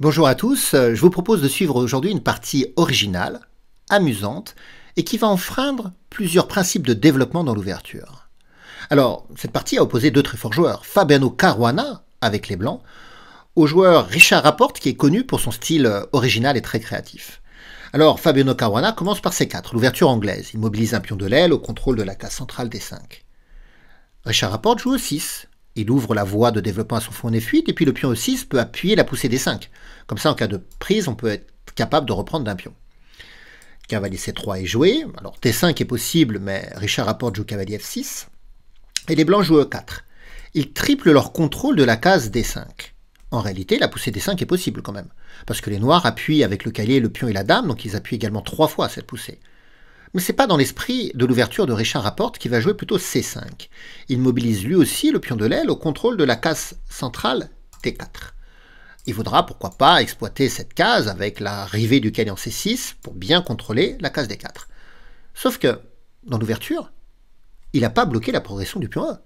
Bonjour à tous, euh, je vous propose de suivre aujourd'hui une partie originale, amusante, et qui va enfreindre plusieurs principes de développement dans l'ouverture. Alors, cette partie a opposé deux très forts joueurs, Fabiano Caruana, avec les Blancs, au joueur Richard Rapport qui est connu pour son style euh, original et très créatif. Alors, Fabiano Caruana commence par C4, l'ouverture anglaise. Il mobilise un pion de l'aile au contrôle de la case centrale des 5. Richard Rapport joue au 6, il ouvre la voie de développement à son fond des fuites, et puis le pion E6 peut appuyer la poussée des 5. Comme ça, en cas de prise, on peut être capable de reprendre d'un pion. Cavalier C3 est joué. Alors T5 est possible, mais Richard rapporte joue cavalier F6. Et les blancs jouent E4. Ils triplent leur contrôle de la case D5. En réalité, la poussée D5 est possible quand même. Parce que les noirs appuient avec le calier, le pion et la dame, donc ils appuient également trois fois cette poussée. Mais c'est pas dans l'esprit de l'ouverture de Richard Rapporte qui va jouer plutôt C5. Il mobilise lui aussi le pion de l'aile au contrôle de la case centrale T4. Il faudra pourquoi pas exploiter cette case avec l'arrivée du du en C6 pour bien contrôler la case D4. Sauf que, dans l'ouverture, il n'a pas bloqué la progression du pion E.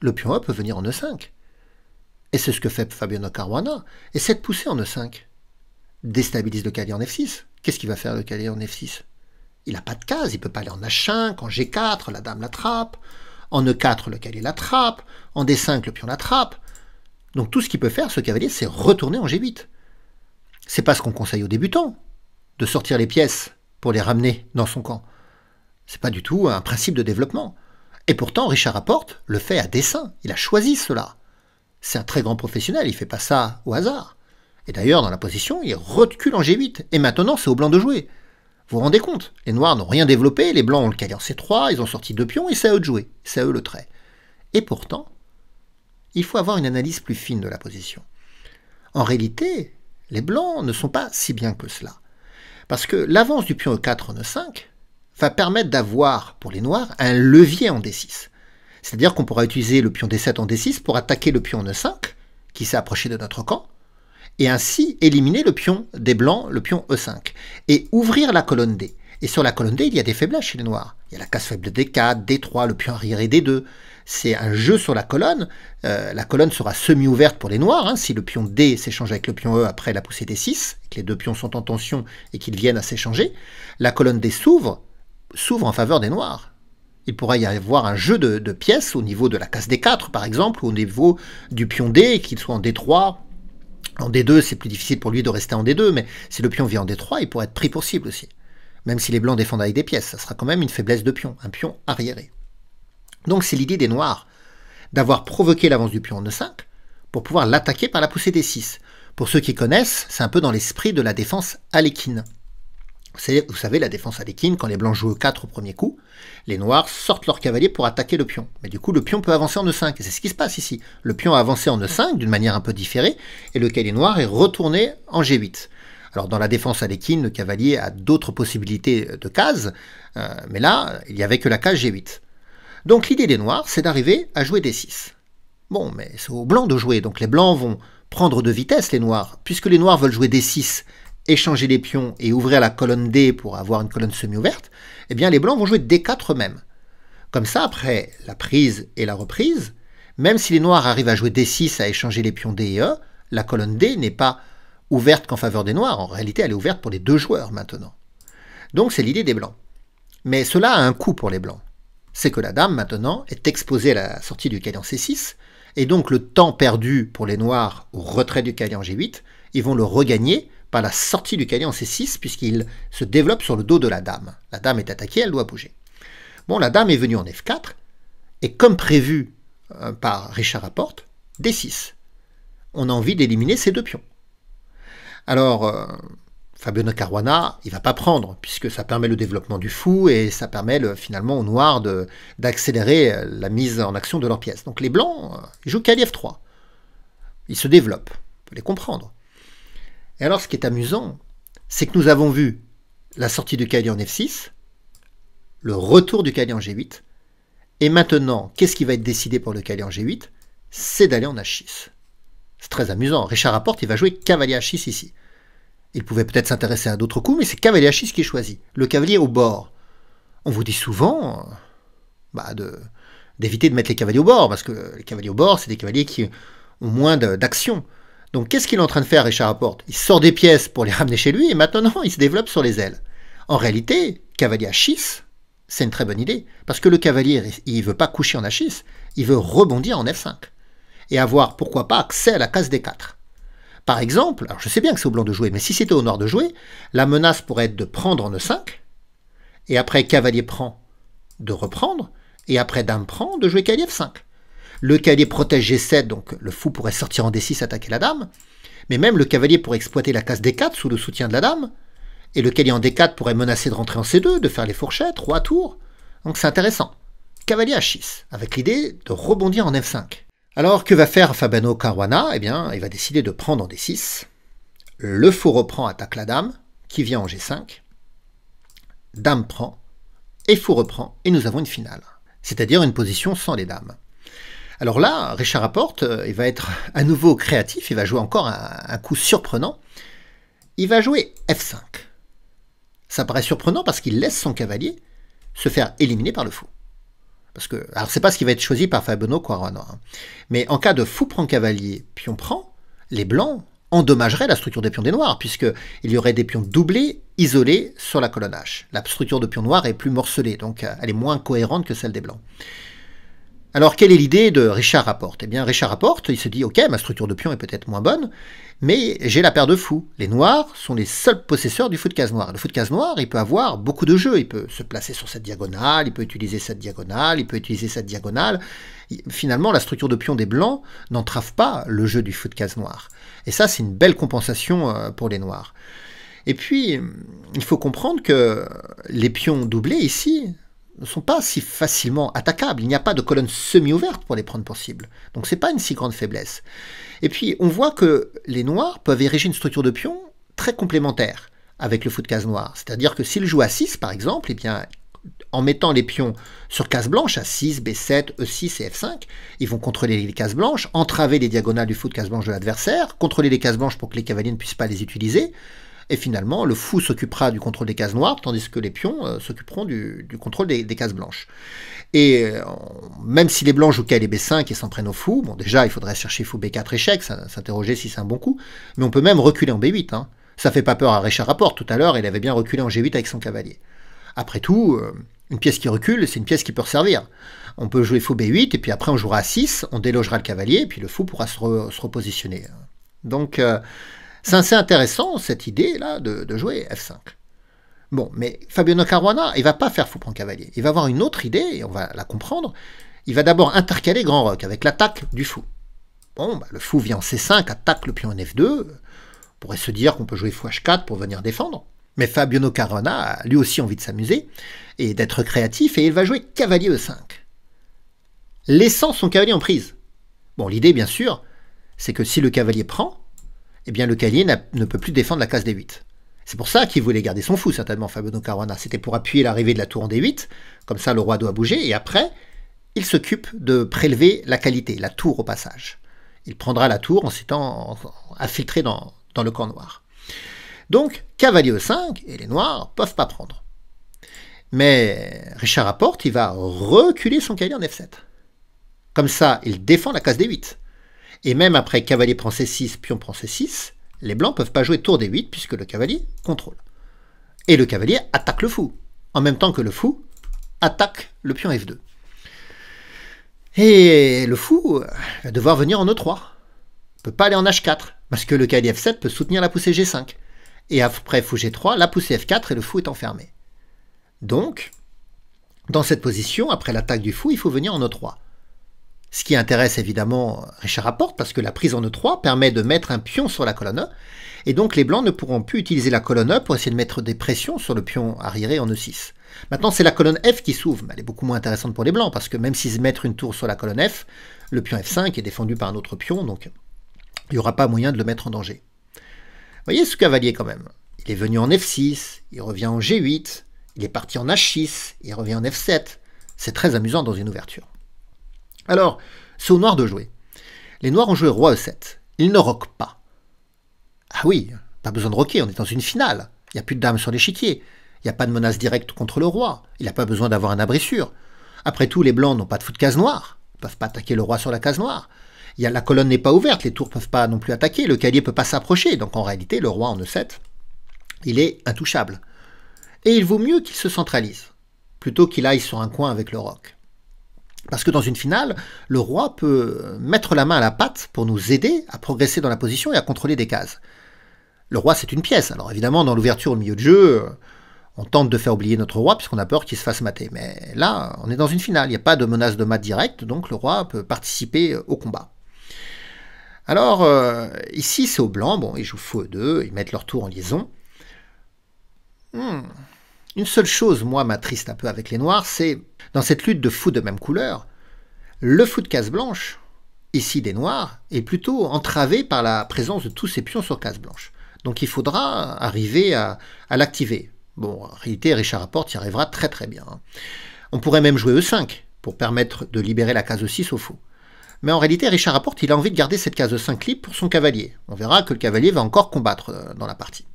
Le pion E peut venir en E5. Et c'est ce que fait Fabiano Caruana. Et cette poussée en E5 déstabilise le cavalier en F6. Qu'est-ce qu'il va faire le cavalier en F6 il n'a pas de case, il peut pas aller en H5, en G4, la dame l'attrape, en E4, le cavalier l'attrape, en D5, le pion l'attrape. Donc tout ce qu'il peut faire, ce cavalier, c'est retourner en G8. C'est pas ce qu'on conseille aux débutants, de sortir les pièces pour les ramener dans son camp. C'est pas du tout un principe de développement. Et pourtant, Richard Apporte le fait à dessein. Il a choisi cela. C'est un très grand professionnel, il fait pas ça au hasard. Et d'ailleurs, dans la position, il recule en G8. Et maintenant, c'est au blanc de jouer. Vous vous rendez compte Les noirs n'ont rien développé, les blancs ont le cahier C3, ils ont sorti deux pions et c'est à eux de jouer, c'est à eux le trait. Et pourtant, il faut avoir une analyse plus fine de la position. En réalité, les blancs ne sont pas si bien que cela. Parce que l'avance du pion E4 en E5 va permettre d'avoir, pour les noirs, un levier en D6. C'est-à-dire qu'on pourra utiliser le pion D7 en D6 pour attaquer le pion en E5, qui s'est approché de notre camp, et ainsi éliminer le pion des blancs, le pion E5, et ouvrir la colonne D. Et sur la colonne D, il y a des faiblesses chez les noirs. Il y a la casse faible D4, D3, le pion arrière et D2. C'est un jeu sur la colonne. Euh, la colonne sera semi-ouverte pour les noirs. Hein, si le pion D s'échange avec le pion E après la poussée D6, que les deux pions sont en tension et qu'ils viennent à s'échanger, la colonne D s'ouvre, s'ouvre en faveur des noirs. Il pourra y avoir un jeu de, pièces au niveau de la case D4, par exemple, ou au niveau du pion D, qu'il soit en D3 en D2, c'est plus difficile pour lui de rester en D2, mais si le pion vient en D3, il pourrait être pris pour cible aussi. Même si les blancs défendent avec des pièces, ça sera quand même une faiblesse de pion, un pion arriéré. Donc c'est l'idée des noirs, d'avoir provoqué l'avance du pion en E5, pour pouvoir l'attaquer par la poussée des 6. Pour ceux qui connaissent, c'est un peu dans l'esprit de la défense l'équine. Vous savez, la défense à l'équine, quand les blancs jouent E4 au premier coup, les noirs sortent leur cavalier pour attaquer le pion. Mais du coup, le pion peut avancer en E5. Et c'est ce qui se passe ici. Le pion a avancé en E5 d'une manière un peu différée, et le cavalier noir est retourné en G8. Alors dans la défense l'équine, le cavalier a d'autres possibilités de cases, euh, mais là, il n'y avait que la case G8. Donc l'idée des noirs, c'est d'arriver à jouer D6. Bon, mais c'est aux blancs de jouer, donc les blancs vont prendre de vitesse les noirs. Puisque les noirs veulent jouer D6, échanger les pions et ouvrir la colonne D pour avoir une colonne semi-ouverte, eh bien les blancs vont jouer D4 eux-mêmes. Comme ça, après la prise et la reprise, même si les noirs arrivent à jouer D6 à échanger les pions D et E, la colonne D n'est pas ouverte qu'en faveur des noirs, en réalité elle est ouverte pour les deux joueurs maintenant. Donc c'est l'idée des blancs. Mais cela a un coût pour les blancs. C'est que la dame maintenant est exposée à la sortie du cahier C6, et donc le temps perdu pour les noirs au retrait du cahier en G8, ils vont le regagner par la sortie du cavalier en C6, puisqu'il se développe sur le dos de la dame. La dame est attaquée, elle doit bouger. Bon, la dame est venue en F4, et comme prévu euh, par Richard Rapporte, D6. On a envie d'éliminer ces deux pions. Alors, euh, Fabio Fabiano Caruana, il va pas prendre, puisque ça permet le développement du fou et ça permet finalement aux noirs d'accélérer euh, la mise en action de leur pièce. Donc les blancs, ils jouent cavalier F3. Ils se développent, on peut les comprendre. Et alors, ce qui est amusant, c'est que nous avons vu la sortie du cavalier en F6, le retour du cavalier en G8, et maintenant, qu'est-ce qui va être décidé pour le cavalier en G8 C'est d'aller en H6. C'est très amusant. Richard rapporte, il va jouer cavalier H6 ici. Il pouvait peut-être s'intéresser à d'autres coups, mais c'est cavalier H6 qui est choisi. Le cavalier au bord. On vous dit souvent bah, d'éviter de, de mettre les cavaliers au bord, parce que les cavaliers au bord, c'est des cavaliers qui ont moins d'action. Donc qu'est-ce qu'il est en train de faire, Richard Rapport Il sort des pièces pour les ramener chez lui et maintenant il se développe sur les ailes. En réalité, cavalier à 6, c'est une très bonne idée, parce que le cavalier, il veut pas coucher en H6, il veut rebondir en F5, et avoir, pourquoi pas, accès à la case des 4. Par exemple, alors je sais bien que c'est au blanc de jouer, mais si c'était au noir de jouer, la menace pourrait être de prendre en E5, et après cavalier prend, de reprendre, et après dame prend, de jouer cavalier F5. Le cavalier protège G7, donc le fou pourrait sortir en D6, attaquer la dame. Mais même le cavalier pourrait exploiter la case D4 sous le soutien de la dame. Et le cavalier en D4 pourrait menacer de rentrer en C2, de faire les fourchettes, roi à tour. Donc c'est intéressant. Cavalier H6, avec l'idée de rebondir en F5. Alors que va faire Fabiano Caruana Eh bien, il va décider de prendre en D6. Le fou reprend, attaque la dame, qui vient en G5. Dame prend, et fou reprend, et nous avons une finale. C'est-à-dire une position sans les dames. Alors là, Richard apporte, euh, il va être à nouveau créatif, il va jouer encore un, coup surprenant. Il va jouer F5. Ça paraît surprenant parce qu'il laisse son cavalier se faire éliminer par le fou. Parce que, alors c'est pas ce qui va être choisi par Fabono quoi hein. mais en cas de fou prend cavalier, pion prend, les blancs endommageraient la structure des pions des noirs, puisqu'il y aurait des pions doublés, isolés sur la colonne H. La structure de pions noir est plus morcelée, donc euh, elle est moins cohérente que celle des blancs. Alors, quelle est l'idée de Richard Rapporte Eh bien, Richard Rapporte, il se dit, ok, ma structure de pion est peut-être moins bonne, mais j'ai la paire de fous. Les noirs sont les seuls possesseurs du foot de case noir. Le foot de case noir, il peut avoir beaucoup de jeux. Il peut se placer sur cette diagonale, il peut utiliser cette diagonale, il peut utiliser cette diagonale. Finalement, la structure de pion des blancs n'entrave pas le jeu du fou de case noir. Et ça, c'est une belle compensation euh, pour les noirs. Et puis, il faut comprendre que les pions doublés ici, ne sont pas si facilement attaquables. Il n'y a pas de colonne semi-ouverte pour les prendre pour cible. Donc n'est pas une si grande faiblesse. Et puis on voit que les noirs peuvent ériger une structure de pions très complémentaire avec le fou de case noire. C'est-à-dire que s'ils jouent à 6 par exemple, eh bien en mettant les pions sur case blanche à 6, B7, E6 et F5, ils vont contrôler les cases blanches, entraver les diagonales du fou de case blanche de l'adversaire, contrôler les cases blanches pour que les cavaliers ne puissent pas les utiliser. Et finalement, le fou s'occupera du contrôle des cases noires, tandis que les pions euh, s'occuperont du, contrôle des, cases blanches. Et euh, même si les blancs jouent et B5 et s'en prennent au fou, bon déjà, il faudrait chercher fou B4 échec, s'interroger si c'est un bon coup, mais on peut même reculer en B8. Hein. Ça fait pas peur à Richard Rapport, tout à l'heure, il avait bien reculé en G8 avec son cavalier. Après tout, euh, une pièce qui recule, c'est une pièce qui peut servir. On peut jouer fou B8, et puis après on jouera à 6, on délogera le cavalier, et puis le fou pourra se, repositionner. Donc, c'est intéressant, cette idée-là, de, jouer F5. Bon, mais Fabiano Caruana, il va pas faire fou prend cavalier. Il va avoir une autre idée, et on va la comprendre. Il va d'abord intercaler Grand Roc avec l'attaque du fou. Bon, bah, le fou vient en C5, attaque le pion en F2. On pourrait se dire qu'on peut jouer fou H4 pour venir défendre. Mais Fabiano Caruana a lui aussi envie de s'amuser et d'être créatif, et il va jouer cavalier E5. Laissant son cavalier en prise. Bon, l'idée, bien sûr, c'est que si le cavalier prend, eh bien le cahier ne peut plus défendre la case des 8. C'est pour ça qu'il voulait garder son fou, certainement, Fabiano Caruana. C'était pour appuyer l'arrivée de la tour en D8, comme ça le roi doit bouger, et après, il s'occupe de prélever la qualité, la tour au passage. Il prendra la tour en s'étant infiltré dans, dans le camp noir. Donc, cavalier E5, et les noirs peuvent pas prendre. Mais Richard apporte, il va reculer son cahier en F7. Comme ça, il défend la case D8. Et même après cavalier prend c6, pion prend c6, les blancs peuvent pas jouer tour d8 puisque le cavalier contrôle. Et le cavalier attaque le fou, en même temps que le fou attaque le pion f2. Et le fou va euh, devoir venir en e3. Il ne peut pas aller en h4, parce que le cavalier f7 peut soutenir la poussée g5. Et après fou g3, la poussée f4 et le fou est enfermé. Donc, dans cette position, après l'attaque du fou, il faut venir en e3. Ce qui intéresse évidemment Richard Rapport parce que la prise en E3 permet de mettre un pion sur la colonne E, et donc les blancs ne pourront plus utiliser la colonne E pour essayer de mettre des pressions sur le pion arriéré en E6. Maintenant, c'est la colonne F qui s'ouvre, mais elle est beaucoup moins intéressante pour les blancs, parce que même s'ils mettent une tour sur la colonne F, le pion F5 est défendu par un autre pion, donc il n'y aura pas moyen de le mettre en danger. Voyez ce cavalier quand même. Il est venu en F6, il revient en G8, il est parti en H6, il revient en F7. C'est très amusant dans une ouverture. Alors, c'est aux noirs de jouer. Les noirs ont joué roi e7. Ils ne roquent pas. Ah oui, pas besoin de roquer, on est dans une finale. Il n'y a plus de dames sur l'échiquier. Il n'y a pas de menace directe contre le roi. Il n'a pas besoin d'avoir un abri sûr. Après tout, les blancs n'ont pas de fou de case noire. Ils peuvent pas attaquer le roi sur la case noire. la colonne n'est pas ouverte, les tours peuvent pas non plus attaquer, le ne peut pas s'approcher. Donc en réalité, le roi en E7, il est intouchable. Et il vaut mieux qu'il se centralise, plutôt qu'il aille sur un coin avec le roc. Parce que dans une finale, le roi peut mettre la main à la patte pour nous aider à progresser dans la position et à contrôler des cases. Le roi, c'est une pièce. Alors évidemment, dans l'ouverture au milieu de jeu, on tente de faire oublier notre roi puisqu'on a peur qu'il se fasse mater. Mais là, on est dans une finale. Il n'y a pas de menace de mat directe, donc le roi peut participer au combat. Alors, euh, ici, c'est au blanc. Bon, ils jouent faux 2 ils mettent leur tour en liaison. Une seule chose, moi, m'attriste un peu avec les Noirs, c'est, dans cette lutte de fous de même couleur, le fou de case blanche, ici des Noirs, est plutôt entravé par la présence de tous ces pions sur case blanche. Donc il faudra arriver à, l'activer. Bon, en réalité, Richard Rapport y arrivera très très bien. Hein. On pourrait même jouer E5 pour permettre de libérer la case 6 au fou. Mais en réalité, Richard Rapport il a envie de garder cette case 5 libre pour son cavalier. On verra que le cavalier va encore combattre euh, dans la partie.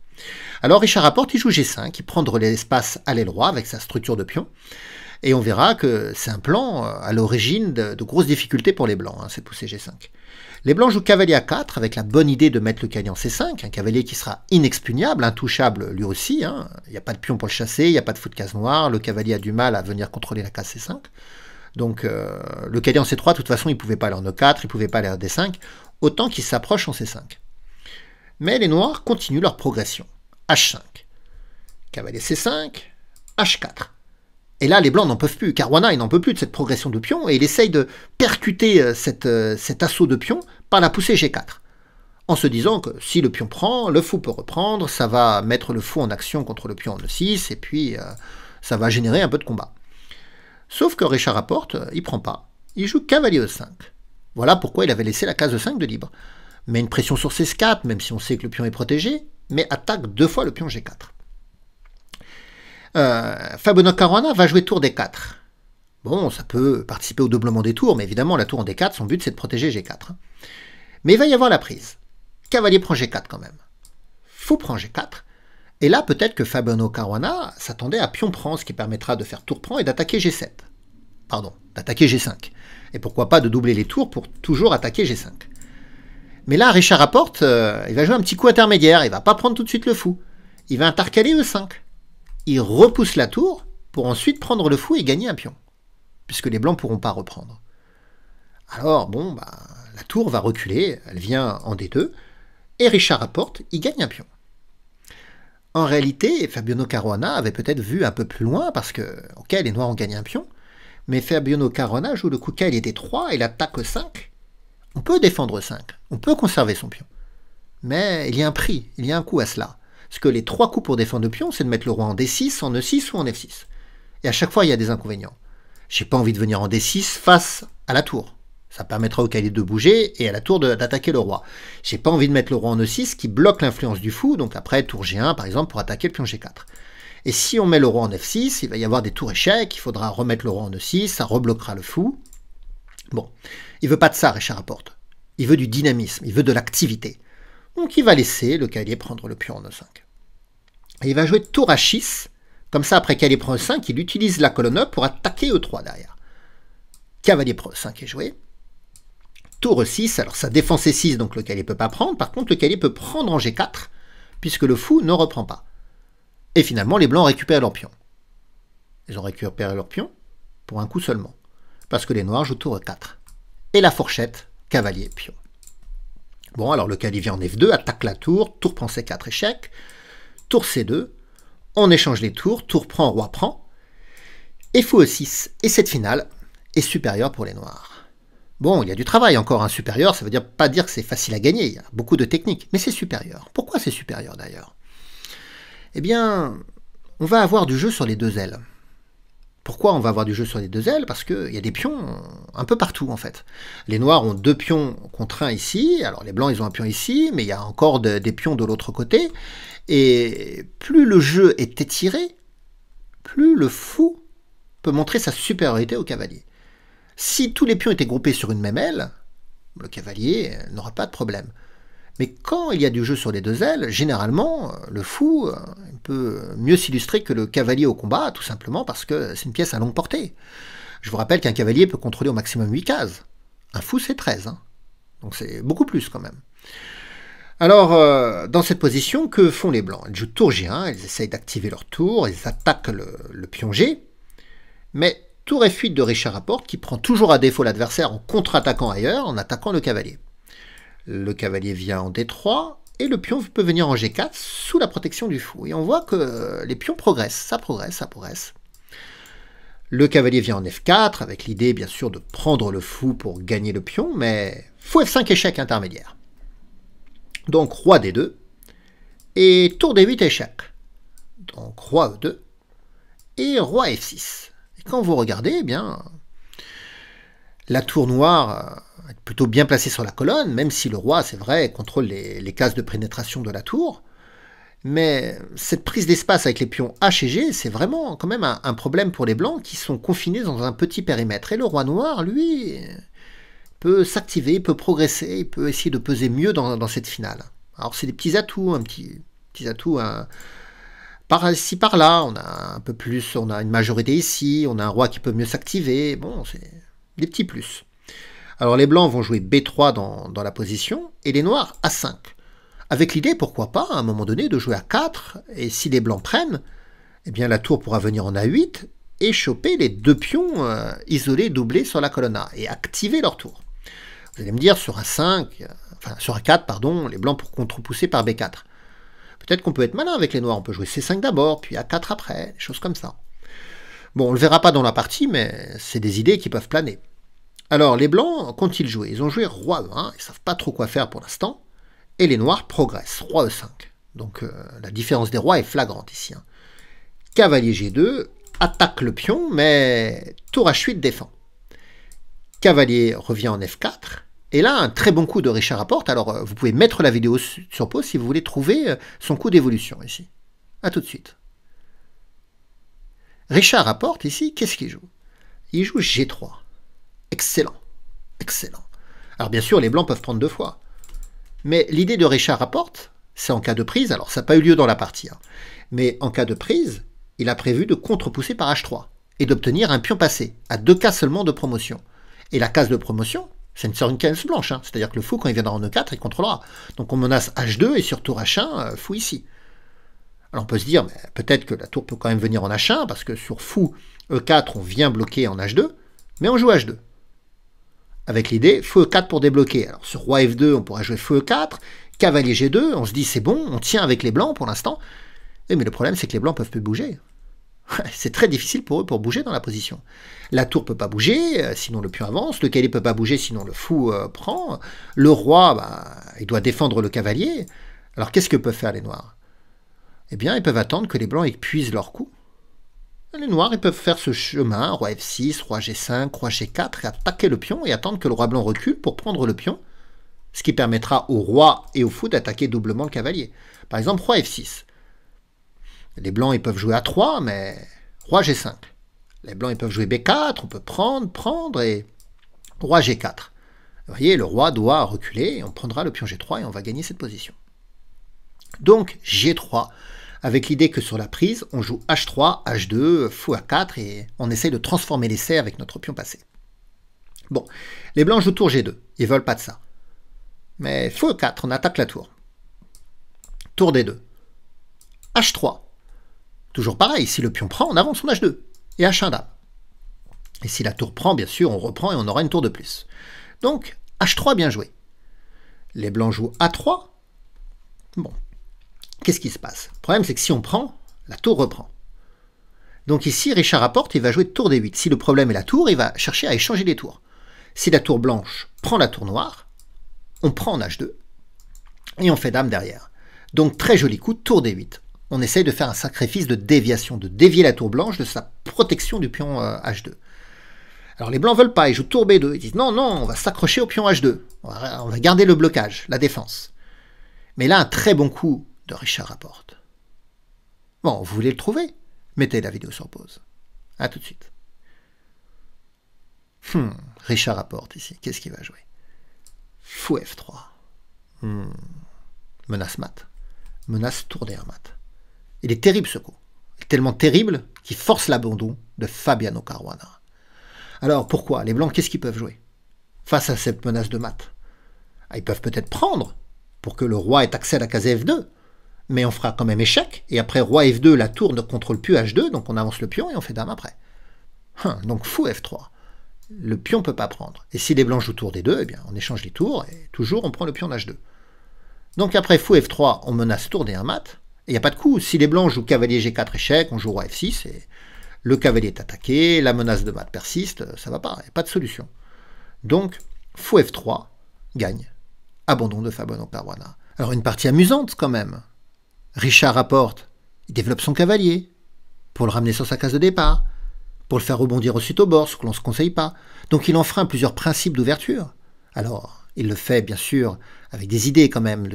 Alors Richard Rapport il joue G5, il prend de l'espace à l'aile droit avec sa structure de pion. Et on verra que c'est un plan euh, à l'origine de, grosses difficultés pour les Blancs, c'est hein, cette G5. Les Blancs jouent cavalier à 4 avec la bonne idée de mettre le cavalier en C5, un cavalier qui sera inexpugnable, intouchable lui aussi. Hein. Il n'y a pas de pion pour le chasser, il n'y a pas de fou de case noire, le cavalier a du mal à venir contrôler la case C5. Donc euh, le cavalier en C3, de toute façon, il ne pouvait pas aller en E4, il ne pouvait pas aller en D5, autant qu'il s'approche en C5. Mais les Noirs continuent leur progression. H5. Cavalier C5, H4. Et là, les Blancs n'en peuvent plus. Caruana, il n'en peut plus de cette progression de pion et il essaye de percuter euh, cette, euh, cet assaut de pion par la poussée G4. En se disant que si le pion prend, le fou peut reprendre, ça va mettre le fou en action contre le pion en E6 et puis euh, ça va générer un peu de combat. Sauf que Richard apporte, il prend pas. Il joue cavalier E5. Voilà pourquoi il avait laissé la case E5 de libre. Mais une pression sur C4, même si on sait que le pion est protégé, mais attaque deux fois le pion G4. Euh, Caruana va jouer tour D4. Bon, ça peut participer au doublement des tours, mais évidemment, la tour en D4, son but, c'est de protéger G4. Hein. Mais il va y avoir la prise. Cavalier prend G4 quand même. Fou prend G4. Et là, peut-être que Fabiano Caruana s'attendait à pion prend, ce qui permettra de faire tour prend et d'attaquer G7. Pardon, d'attaquer G5. Et pourquoi pas de doubler les tours pour toujours attaquer G5. Mais là, Richard apporte, euh, il va jouer un petit coup intermédiaire. Il va pas prendre tout de suite le fou. Il va intercaler E5. Il repousse la tour pour ensuite prendre le fou et gagner un pion. Puisque les blancs pourront pas reprendre. Alors, bon, bah, la tour va reculer. Elle vient en D2. Et Richard apporte, il gagne un pion. En réalité, Fabiano Caruana avait peut-être vu un peu plus loin parce que, ok, les noirs ont gagné un pion. Mais Fabiano Caruana joue le coup K, il était 3 et l'attaque 5 on peut défendre 5, on peut conserver son pion. Mais il y a un prix, il y a un coût à cela. Parce que les trois coups pour défendre le pion, c'est de mettre le roi en D6, en E6 ou en F6. Et à chaque fois, il y a des inconvénients. J'ai pas envie de venir en D6 face à la tour. Ça permettra au calife de bouger et à la tour d'attaquer le roi. J'ai pas envie de mettre le roi en E6 qui bloque l'influence du fou, donc après tour G1 par exemple pour attaquer le pion G4. Et si on met le roi en F6, il va y avoir des tours échecs, il faudra remettre le roi en E6, ça rebloquera le fou. Bon, il veut pas de ça, Richard rapporte. Il veut du dynamisme, il veut de l'activité. Donc il va laisser le cavalier prendre le pion en E5. Et il va jouer tour à 6. Comme ça, après cavalier prend E5, il utilise la colonne E pour attaquer E3 derrière. Cavalier prend E5 est joué. Tour E6, alors sa défense est 6, donc le cavalier peut pas prendre. Par contre, le cavalier peut prendre en G4, puisque le fou ne reprend pas. Et finalement, les blancs récupèrent leur pion. Ils ont récupéré leur pion pour un coup seulement, parce que les noirs jouent tour E4 et la fourchette, cavalier, pion. Bon, alors le calivier en F2 attaque la tour, tour prend C4 échec, tour C2, on échange les tours, tour prend, roi prend, et fou E6, et cette finale est supérieure pour les noirs. Bon, il y a du travail encore, un supérieur, ça veut dire pas dire que c'est facile à gagner, il y a beaucoup de techniques, mais c'est supérieur. Pourquoi c'est supérieur d'ailleurs Eh bien, on va avoir du jeu sur les deux ailes. Pourquoi on va avoir du jeu sur les deux ailes Parce qu'il y a des pions un peu partout en fait. Les noirs ont deux pions contraints ici, alors les blancs ils ont un pion ici, mais il y a encore des pions de l'autre côté. Et plus le jeu est étiré, plus le fou peut montrer sa supériorité au cavalier. Si tous les pions étaient groupés sur une même aile, le cavalier n'aura pas de problème. Mais quand il y a du jeu sur les deux ailes, généralement, euh, le fou euh, peut mieux s'illustrer que le cavalier au combat, tout simplement parce que c'est une pièce à longue portée. Je vous rappelle qu'un cavalier peut contrôler au maximum 8 cases. Un fou, c'est 13. Hein. Donc c'est beaucoup plus quand même. Alors, euh, dans cette position, que font les blancs Ils jouent tour G1, ils essayent d'activer leur tour, ils attaquent le, le pion G. Mais tour f fuite de Richard Rapport qui prend toujours à défaut l'adversaire en contre-attaquant ailleurs, en attaquant le cavalier. Le cavalier vient en D3 et le pion peut venir en G4 sous la protection du fou. Et on voit que les pions progressent, ça progresse, ça progresse. Le cavalier vient en F4 avec l'idée bien sûr de prendre le fou pour gagner le pion, mais fou F5 échec intermédiaire. Donc roi D2 et tour D8 échec. Donc roi E2 et roi F6. Et quand vous regardez, eh bien, la tour noire euh, est plutôt bien placée sur la colonne, même si le roi, c'est vrai, contrôle les, cases de pénétration de la tour. Mais cette prise d'espace avec les pions H et G, c'est vraiment quand même un, problème pour les blancs qui sont confinés dans un petit périmètre. Et le roi noir, lui, peut s'activer, peut progresser, il peut essayer de peser mieux dans, cette finale. Alors c'est des petits atouts, un petit, petits atouts, par ici, par-là, on a un peu plus, on a une majorité ici, on a un roi qui peut mieux s'activer. Bon, c'est des petits plus. Alors les blancs vont jouer B3 dans, la position et les noirs A5. Avec l'idée, pourquoi pas, à un moment donné, de jouer a 4, et si les blancs prennent, eh bien la tour pourra venir en A8 et choper les deux pions euh, isolés, doublés sur la colonne A, et activer leur tour. Vous allez me dire, sur A5, enfin sur A4, pardon, les blancs pour contrepousser par B4. Peut-être qu'on peut être malin avec les noirs, on peut jouer C5 d'abord, puis A4 après, chose choses comme ça. Bon, on ne le verra pas dans la partie, mais c'est des idées qui peuvent planer. Alors, les Blancs, qu'ont-ils joué Ils ont joué Roi E1, hein, ils savent pas trop quoi faire pour l'instant, et les Noirs progressent, Roi E5. Donc euh, la différence des rois est flagrante ici. Hein. Cavalier G2 attaque le pion, mais tour H8 défend. Cavalier revient en F4, et là, un très bon coup de Richard Apporte. Alors, euh, vous pouvez mettre la vidéo sur pause si vous voulez trouver euh, son coup d'évolution ici. A tout de suite. Richard apporte ici, qu'est-ce qu'il joue Il joue G3. Excellent. Excellent. Alors bien sûr, les blancs peuvent prendre deux fois. Mais l'idée de Richard rapporte, c'est en cas de prise, alors ça n'a pas eu lieu dans la partie, hein. mais en cas de prise, il a prévu de contrepousser par H3 et d'obtenir un pion passé, à deux cas seulement de promotion. Et la case de promotion, c'est une case blanche, hein. c'est-à-dire que le fou, quand il viendra en E4, il contrôlera. Donc on menace H2 et surtout H1, euh, fou ici. Alors on peut se dire, peut-être que la tour peut quand même venir en H1, parce que sur fou E4, on vient bloquer en H2, mais on joue H2. Avec l'idée, fou E4 pour débloquer. Alors sur roi F2, on pourrait jouer fou E4, cavalier G2, on se dit c'est bon, on tient avec les blancs pour l'instant. Eh, mais le problème, c'est que les blancs peuvent plus bouger. C'est très difficile pour eux pour bouger dans la position. La tour peut pas bouger, euh, sinon le pion avance. Le cavalier peut pas bouger, sinon le fou euh, prend. Le roi, bah, il doit défendre le cavalier. Alors qu'est-ce que peuvent faire les noirs eh bien, ils peuvent attendre que les blancs épuisent leur coup. Les noirs, ils peuvent faire ce chemin, roi f6, roi g5, roi g4, et attaquer le pion et attendre que le roi blanc recule pour prendre le pion, ce qui permettra au roi et au fou d'attaquer doublement le cavalier. Par exemple, roi f6. Les blancs, ils peuvent jouer a 3, mais roi g5. Les blancs, ils peuvent jouer b4, on peut prendre, prendre, et roi g4. Vous voyez, le roi doit reculer, et on prendra le pion g3 et on va gagner cette position. Donc G3, avec l'idée que sur la prise, on joue H3, H2, fou A4, et on essaye de transformer l'essai avec notre pion passé. Bon, les blancs jouent tour G2, ils veulent pas de ça. Mais fou A4, on attaque la tour. Tour D2. H3. Toujours pareil, si le pion prend, on avance son H2, et H1 dame. Et si la tour prend, bien sûr, on reprend et on aura une tour de plus. Donc, H3 bien joué. Les blancs jouent A3. Bon, qu'est-ce qui se passe Le problème, c'est que si on prend, la tour reprend. Donc ici, Richard apporte, il va jouer tour d 8. Si le problème est la tour, il va chercher à échanger les tours. Si la tour blanche prend la tour noire, on prend en h2 et on fait dame derrière. Donc très joli coup, tour d 8. On essaye de faire un sacrifice de déviation, de dévier la tour blanche de sa protection du pion h2. Euh, Alors les blancs veulent pas, ils jouent tour b2. Ils disent non, non, on va s'accrocher au pion h2. on va garder le blocage, la défense. Mais là, un très bon coup de Richard Rapporte. Bon, vous voulez le trouver Mettez la vidéo sur pause. A tout de suite. Hmm, Richard Rapporte ici. Qu'est-ce qu'il va jouer Fou F3. Hmm, menace mat. Menace tour d'air mat. Il est terrible ce coup. tellement terrible qu'il force l'abandon de Fabiano Caruana. Alors pourquoi Les Blancs, qu'est-ce qu'ils peuvent jouer face à cette menace de mat ah, Ils peuvent peut-être prendre pour que le roi ait accès à la case F2 mais on fera quand même échec, et après roi f2, la tour ne contrôle plus h2, donc on avance le pion et on fait dame après. Hein, donc fou f3. Le pion peut pas prendre. Et si les blancs jouent tour des deux, eh bien on échange les tours, et toujours on prend le pion h 2 Donc après fou f3, on menace tour des 1 mat, et il n'y a pas de coup. Si les blancs jouent cavalier g4 échec, on joue roi f6, et le cavalier est attaqué, la menace de mat persiste, ça va pas, il n'y a pas de solution. Donc, fou f3 gagne. Abandon de Fabon Caruana. Alors une partie amusante quand même, Richard apporte. Il développe son cavalier. Pour le ramener sur sa case de départ. Pour le faire rebondir ensuite au bord, ce que l'on ne se conseille pas. Donc il enfreint plusieurs principes d'ouverture. Alors, il le fait bien sûr avec des idées quand même.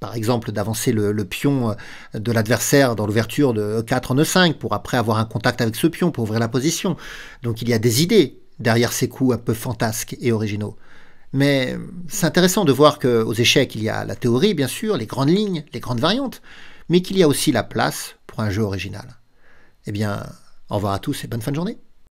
par exemple, d'avancer le, pion euh, de l'adversaire dans l'ouverture de 4 e en E5 pour après avoir un contact avec ce pion pour ouvrir la position. Donc il y a des idées derrière ces coups un peu fantasques et originaux. Mais euh, c'est intéressant de voir qu'aux échecs, il y a la théorie, bien sûr, les grandes lignes, les grandes variantes, mais qu'il y a aussi la place pour un jeu original. Eh bien, au revoir à tous et bonne fin de journée.